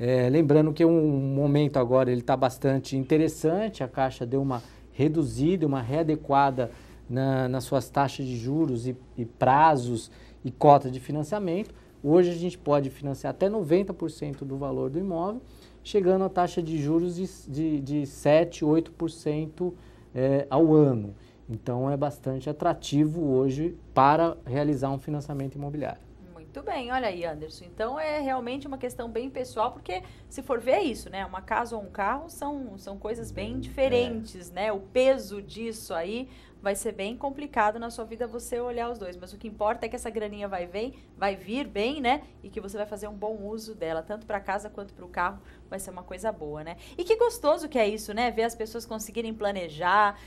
É, lembrando que um momento agora ele está bastante interessante, a Caixa deu uma reduzida, uma readequada na, nas suas taxas de juros e, e prazos e cota de financiamento. Hoje a gente pode financiar até 90% do valor do imóvel, chegando a taxa de juros de, de, de 7, 8% é, ao ano. Então é bastante atrativo hoje para realizar um financiamento imobiliário. Muito bem, olha aí, Anderson. Então é realmente uma questão bem pessoal, porque se for ver é isso, né? Uma casa ou um carro são, são coisas bem é. diferentes, é. né? O peso disso aí vai ser bem complicado na sua vida você olhar os dois. Mas o que importa é que essa graninha vai, vem, vai vir bem, né? E que você vai fazer um bom uso dela, tanto para casa quanto para o carro. Vai ser uma coisa boa, né? E que gostoso que é isso, né? Ver as pessoas conseguirem planejar.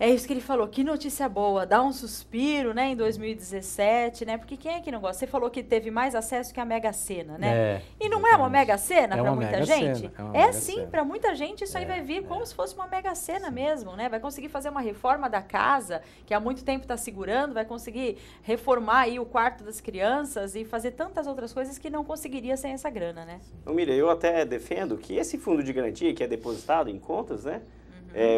É isso que ele falou, que notícia boa, dá um suspiro, né, em 2017, né? Porque quem é que não gosta? Você falou que teve mais acesso que a Mega Sena, né? É, e não é uma Mega Sena é para muita gente? Cena, é, é sim, para muita gente isso aí é, vai vir como é. se fosse uma Mega Sena mesmo, né? Vai conseguir fazer uma reforma da casa, que há muito tempo está segurando, vai conseguir reformar aí o quarto das crianças e fazer tantas outras coisas que não conseguiria sem essa grana, né? Ô, Miriam, eu até defendo que esse fundo de garantia que é depositado em contas, né? É, é,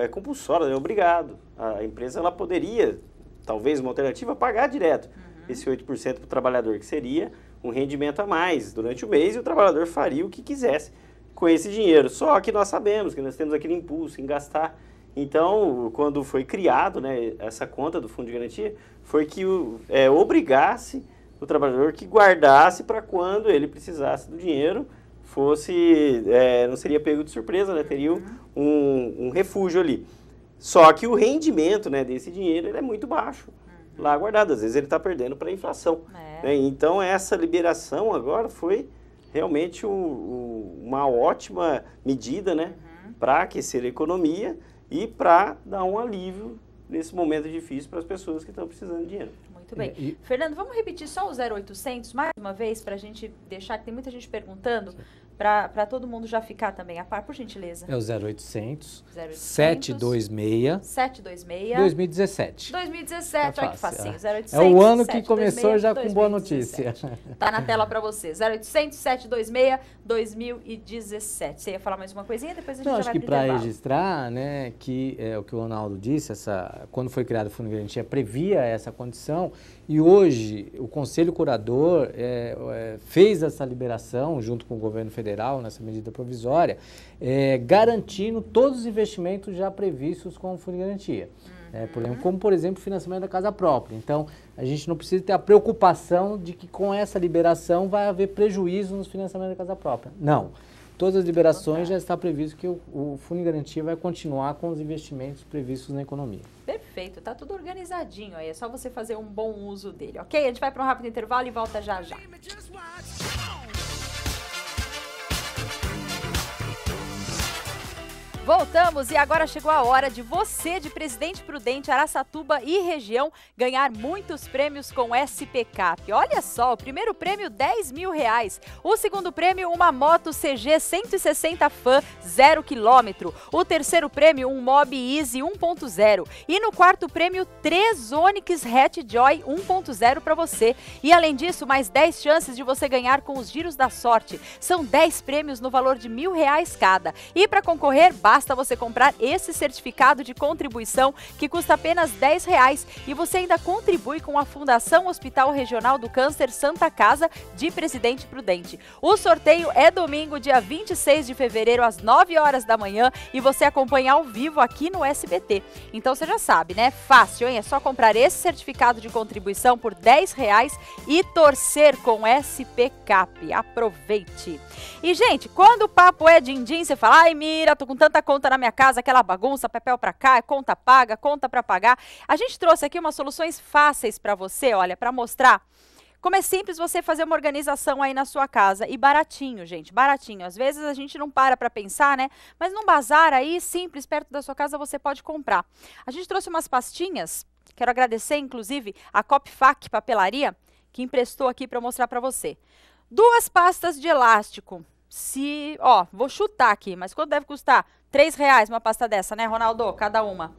é, é compulsório, é obrigado. A empresa ela poderia, talvez uma alternativa, pagar direto uhum. esse 8% para o trabalhador, que seria um rendimento a mais durante o mês e o trabalhador faria o que quisesse com esse dinheiro. Só que nós sabemos que nós temos aquele impulso em gastar. Então, quando foi criado né, essa conta do Fundo de Garantia, foi que o, é, obrigasse o trabalhador que guardasse para quando ele precisasse do dinheiro fosse, é, não seria pego de surpresa, né? Teria uhum. um, um refúgio ali. Só que o rendimento né, desse dinheiro é muito baixo uhum. lá guardado. Às vezes ele está perdendo para a inflação. É. Né? Então, essa liberação agora foi realmente um, um, uma ótima medida né, uhum. para aquecer a economia e para dar um alívio nesse momento difícil para as pessoas que estão precisando de dinheiro. Muito bem. E, e... Fernando, vamos repetir só o 0800 mais uma vez para a gente deixar, que tem muita gente perguntando. Sim para todo mundo já ficar também a par, por gentileza. É o 0800, 0800 726 726 2017. 2017, tá olha que facinho. 0800, é. é o ano que começou já com boa notícia. Tá na tela para você. 0800 726 2017. Você ia falar mais uma coisinha, depois a gente Não, acho que para registrar, né, que é o que o Ronaldo disse, essa quando foi criado o Fundo de Garantia previa essa condição e hoje o Conselho Curador é, é, fez essa liberação junto com o governo federal Federal, nessa medida provisória, é, garantindo todos os investimentos já previstos com o Fundo de Garantia. É, por exemplo, como, por exemplo, financiamento da casa própria. Então, a gente não precisa ter a preocupação de que com essa liberação vai haver prejuízo nos financiamentos da casa própria. Não. Todas as liberações já está previsto que o, o Fundo de Garantia vai continuar com os investimentos previstos na economia. Perfeito, tá tudo organizadinho aí, é só você fazer um bom uso dele, ok? A gente vai para um rápido intervalo e volta já já. Voltamos e agora chegou a hora de você, de Presidente Prudente, Araçatuba e região, ganhar muitos prêmios com SPCAP. Olha só, o primeiro prêmio 10 mil reais, o segundo prêmio uma moto CG 160 Fan 0 quilômetro, o terceiro prêmio um Mob Easy 1.0 e no quarto prêmio três Onix Hatch Joy 1.0 para você. E além disso, mais 10 chances de você ganhar com os giros da sorte. São 10 prêmios no valor de mil reais cada. E para concorrer, basta Basta você comprar esse certificado de contribuição que custa apenas R$ 10 reais, e você ainda contribui com a Fundação Hospital Regional do Câncer Santa Casa de Presidente Prudente. O sorteio é domingo, dia 26 de fevereiro, às 9 horas da manhã, e você acompanha ao vivo aqui no SBT. Então você já sabe, né? Fácil, hein? É só comprar esse certificado de contribuição por 10 reais e torcer com SPCAP. Aproveite! E, gente, quando o papo é din-din, você fala, ai, mira, tô com tanta conta na minha casa, aquela bagunça, papel para cá, conta paga, conta para pagar. A gente trouxe aqui umas soluções fáceis para você, olha, para mostrar como é simples você fazer uma organização aí na sua casa e baratinho, gente, baratinho. Às vezes a gente não para para pensar, né? Mas num bazar aí simples perto da sua casa você pode comprar. A gente trouxe umas pastinhas. Quero agradecer inclusive a Copfac Papelaria que emprestou aqui para mostrar para você. Duas pastas de elástico, se, ó, vou chutar aqui, mas quanto deve custar? Três reais uma pasta dessa, né, Ronaldo? Cada uma.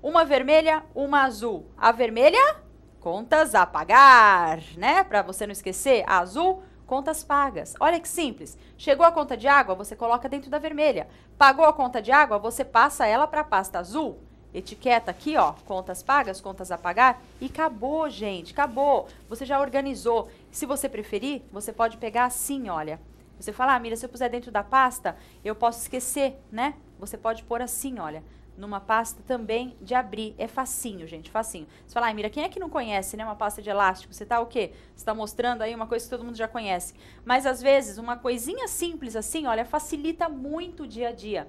Uma vermelha, uma azul. A vermelha, contas a pagar, né? Para você não esquecer, a azul, contas pagas. Olha que simples. Chegou a conta de água, você coloca dentro da vermelha. Pagou a conta de água, você passa ela para pasta azul etiqueta aqui, ó, contas pagas, contas a pagar, e acabou, gente, acabou. Você já organizou. Se você preferir, você pode pegar assim, olha, você fala, ah, Mira, se eu puser dentro da pasta, eu posso esquecer, né? Você pode pôr assim, olha, numa pasta também de abrir. É facinho, gente, facinho. Você fala, ah, Mira, quem é que não conhece, né? Uma pasta de elástico. Você tá o quê? Você tá mostrando aí uma coisa que todo mundo já conhece. Mas às vezes, uma coisinha simples assim, olha, facilita muito o dia a dia.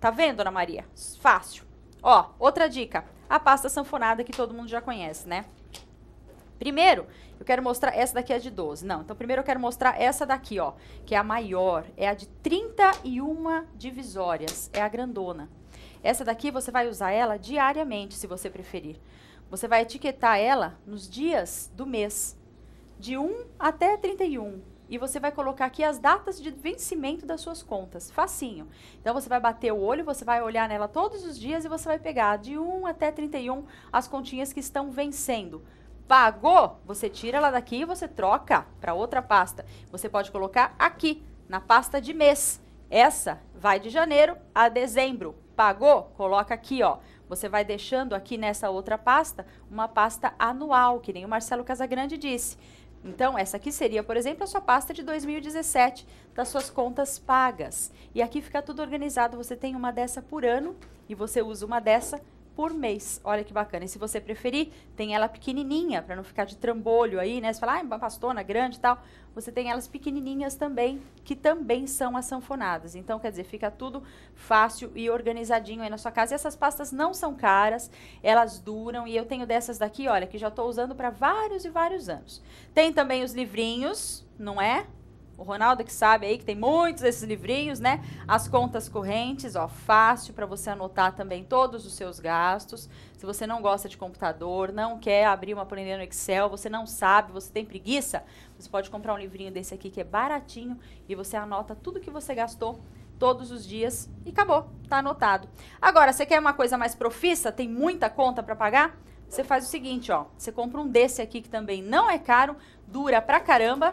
Tá vendo, Ana Maria? Fácil. Ó, outra dica. A pasta sanfonada que todo mundo já conhece, né? Primeiro, eu quero mostrar, essa daqui é de 12. Não, então primeiro eu quero mostrar essa daqui, ó, que é a maior, é a de 31 divisórias, é a grandona. Essa daqui você vai usar ela diariamente, se você preferir. Você vai etiquetar ela nos dias do mês, de 1 até 31. E você vai colocar aqui as datas de vencimento das suas contas. Facinho. Então você vai bater o olho, você vai olhar nela todos os dias e você vai pegar de 1 até 31 as continhas que estão vencendo. Pagou, você tira ela daqui e você troca para outra pasta. Você pode colocar aqui, na pasta de mês. Essa vai de janeiro a dezembro. Pagou? Coloca aqui, ó. Você vai deixando aqui nessa outra pasta uma pasta anual, que nem o Marcelo Casagrande disse. Então, essa aqui seria, por exemplo, a sua pasta de 2017, das suas contas pagas. E aqui fica tudo organizado, você tem uma dessa por ano e você usa uma dessa por mês. Olha que bacana. E se você preferir, tem ela pequenininha, para não ficar de trambolho aí, né? Você fala, ah, uma pastona grande e tal. Você tem elas pequenininhas também, que também são as sanfonadas. Então, quer dizer, fica tudo fácil e organizadinho aí na sua casa. E essas pastas não são caras, elas duram. E eu tenho dessas daqui, olha, que já estou usando para vários e vários anos. Tem também os livrinhos, não é? O Ronaldo que sabe aí que tem muitos desses livrinhos, né? As contas correntes, ó, fácil para você anotar também todos os seus gastos. Se você não gosta de computador, não quer abrir uma planilha no Excel, você não sabe, você tem preguiça, você pode comprar um livrinho desse aqui que é baratinho e você anota tudo que você gastou todos os dias e acabou, tá anotado. Agora, você quer uma coisa mais profissa, tem muita conta para pagar? Você faz o seguinte, ó, você compra um desse aqui que também não é caro, dura pra caramba,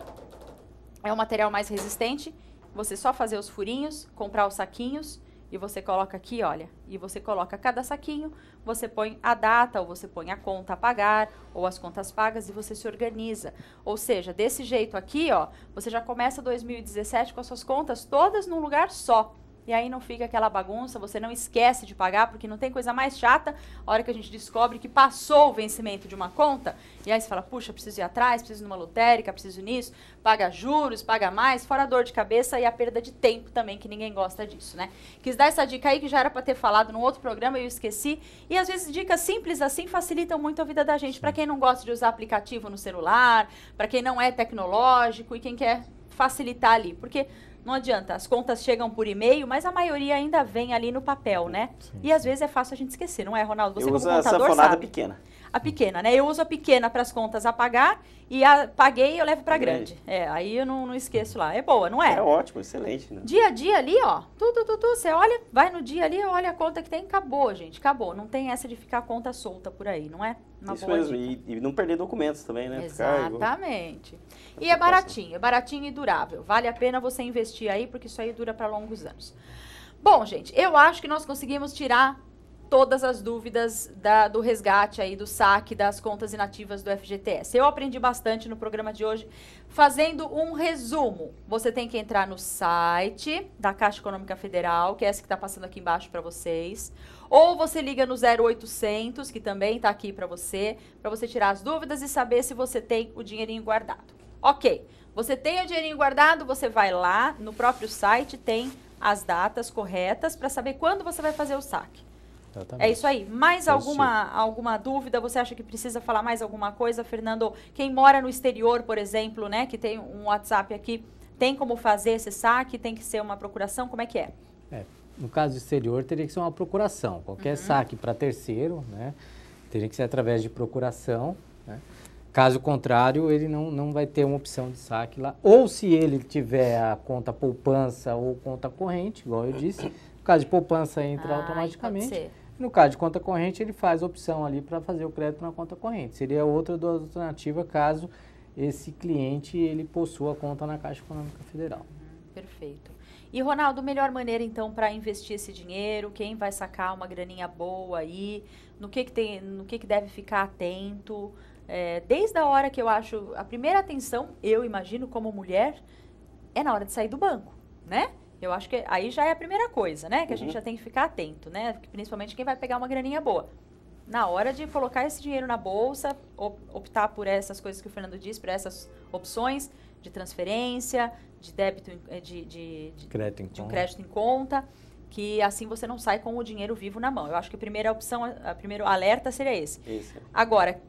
é um material mais resistente. Você só fazer os furinhos, comprar os saquinhos e você coloca aqui, olha. E você coloca cada saquinho, você põe a data ou você põe a conta a pagar ou as contas pagas e você se organiza. Ou seja, desse jeito aqui, ó, você já começa 2017 com as suas contas todas num lugar só. E aí não fica aquela bagunça, você não esquece de pagar, porque não tem coisa mais chata a hora que a gente descobre que passou o vencimento de uma conta. E aí você fala, puxa, preciso ir atrás, preciso numa lotérica, preciso nisso, paga juros, paga mais, fora a dor de cabeça e a perda de tempo também, que ninguém gosta disso, né? Quis dar essa dica aí que já era para ter falado num outro programa, eu esqueci. E às vezes dicas simples assim facilitam muito a vida da gente, para quem não gosta de usar aplicativo no celular, para quem não é tecnológico e quem quer facilitar ali, porque não adianta, as contas chegam por e-mail, mas a maioria ainda vem ali no papel, né? Sim. E às vezes é fácil a gente esquecer, não é, Ronaldo? Você Eu como é uso contador a sanfonada sabe. pequena a pequena, né? Eu uso a pequena para as contas a pagar e a paguei eu levo para grande. É, aí eu não, não, esqueço lá. É boa, não é? É ótimo, excelente. Né? Dia a dia ali, ó, tudo, tudo, tu, você olha, vai no dia ali, olha a conta que tem, acabou, gente, acabou. Não tem essa de ficar a conta solta por aí, não é? Uma Isso mesmo, e, e, não perder documentos também, né? Exatamente. e é baratinho, é baratinho e durável. Vale a pena você investir aí, porque isso aí dura para longos anos. Bom, gente, eu acho que nós conseguimos tirar todas as dúvidas da, do resgate aí, do saque das contas inativas do FGTS. Eu aprendi bastante no programa de hoje fazendo um resumo. Você tem que entrar no site da Caixa Econômica Federal, que é essa que está passando aqui embaixo para vocês, ou você liga no 0800, que também está aqui para você, para você tirar as dúvidas e saber se você tem o dinheirinho guardado. Ok, você tem o dinheirinho guardado, você vai lá, no próprio site tem as datas corretas para saber quando você vai fazer o saque. Exatamente. É isso aí. Mais alguma, alguma dúvida? Você acha que precisa falar mais alguma coisa, Fernando? Quem mora no exterior, por exemplo, né, que tem um WhatsApp aqui, tem como fazer esse saque? Tem que ser uma procuração? Como é que é? é no caso do exterior, teria que ser uma procuração. Qualquer uhum. saque para terceiro, né, teria que ser através de procuração, né? Caso contrário, ele não, não vai ter uma opção de saque lá. Ou se ele tiver a conta poupança ou conta corrente, igual eu disse, no caso de poupança entra ah, automaticamente. No caso de conta corrente, ele faz opção ali para fazer o crédito na conta corrente. Seria outra alternativa caso esse cliente ele possua conta na Caixa Econômica Federal. Hum, perfeito. E Ronaldo, melhor maneira então para investir esse dinheiro, quem vai sacar uma graninha boa aí, no que, que tem, no que, que deve ficar atento. É, desde a hora que eu acho a primeira atenção, eu imagino como mulher, é na hora de sair do banco, né? Eu acho que aí já é a primeira coisa, né? Que a gente uhum. já tem que ficar atento, né? Principalmente quem vai pegar uma graninha boa. Na hora de colocar esse dinheiro na bolsa, optar por essas coisas que o Fernando disse, por essas opções de transferência, de débito, eh, de, de, de, crédito, em de um crédito em conta, que assim você não sai com o dinheiro vivo na mão. Eu acho que a primeira opção, a primeiro alerta seria esse. Isso. Agora,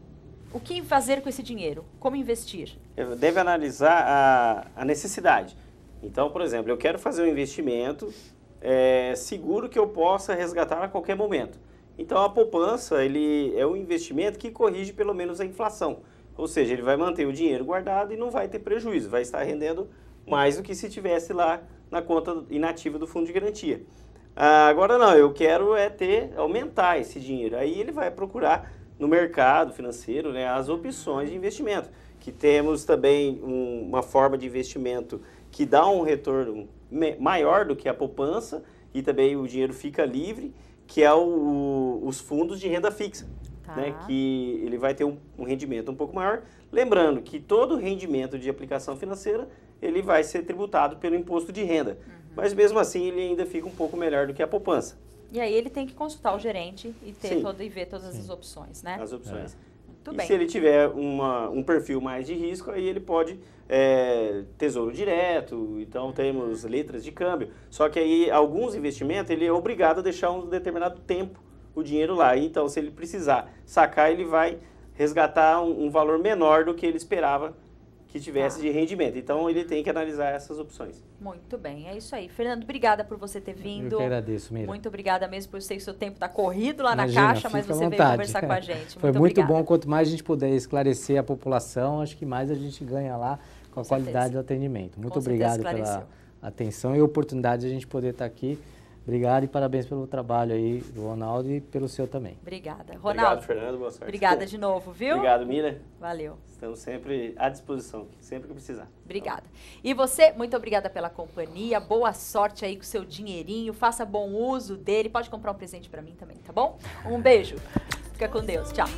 o que fazer com esse dinheiro? Como investir? deve analisar a, a necessidade. Então, por exemplo, eu quero fazer um investimento é, seguro que eu possa resgatar a qualquer momento. Então, a poupança ele é um investimento que corrige pelo menos a inflação. Ou seja, ele vai manter o dinheiro guardado e não vai ter prejuízo, vai estar rendendo mais do que se tivesse lá na conta inativa do fundo de garantia. Ah, agora não, eu quero é ter, aumentar esse dinheiro. Aí ele vai procurar no mercado financeiro né, as opções de investimento, que temos também um, uma forma de investimento que dá um retorno maior do que a poupança e também o dinheiro fica livre, que é o, o, os fundos de renda fixa, tá. né, que ele vai ter um, um, rendimento um pouco maior. Lembrando que todo rendimento de aplicação financeira ele vai ser tributado pelo imposto de renda, uhum. mas mesmo assim ele ainda fica um pouco melhor do que a poupança. E aí ele tem que consultar o gerente e ter todo e ver todas Sim. as opções, né? As opções. É. Muito e bem. se ele tiver uma, um perfil mais de risco, aí ele pode é, tesouro direto, então temos letras de câmbio. Só que aí alguns investimentos ele é obrigado a deixar um determinado tempo o dinheiro lá. Então, se ele precisar sacar, ele vai resgatar um, um valor menor do que ele esperava que tivesse tá. de rendimento. Então ele tem que analisar essas opções. Muito bem, é isso aí. Fernando, obrigada por você ter vindo. Eu que agradeço, Mira. Muito obrigada mesmo por ter seu tempo está corrido lá Imagina, na caixa, mas você veio conversar com a gente. [LAUGHS] Muito Foi muito obrigada. bom, quanto mais a gente puder esclarecer a população, acho que mais a gente ganha lá com, com a certeza. qualidade do atendimento. Muito com obrigado pela atenção e oportunidade de a gente poder estar tá aqui Obrigado e parabéns pelo trabalho aí do Ronaldo e pelo seu também. Obrigada. Ronaldo. Obrigado, Fernando. Boa sorte. Obrigada de novo, viu? Obrigado, Mira. Valeu. Estamos sempre à disposição, sempre que precisar. Obrigada. E você, muito obrigada pela companhia. Boa sorte aí com o seu dinheirinho. Faça bom uso dele. Pode comprar um presente para mim também, tá bom? Um beijo. Fica com Deus. Tchau.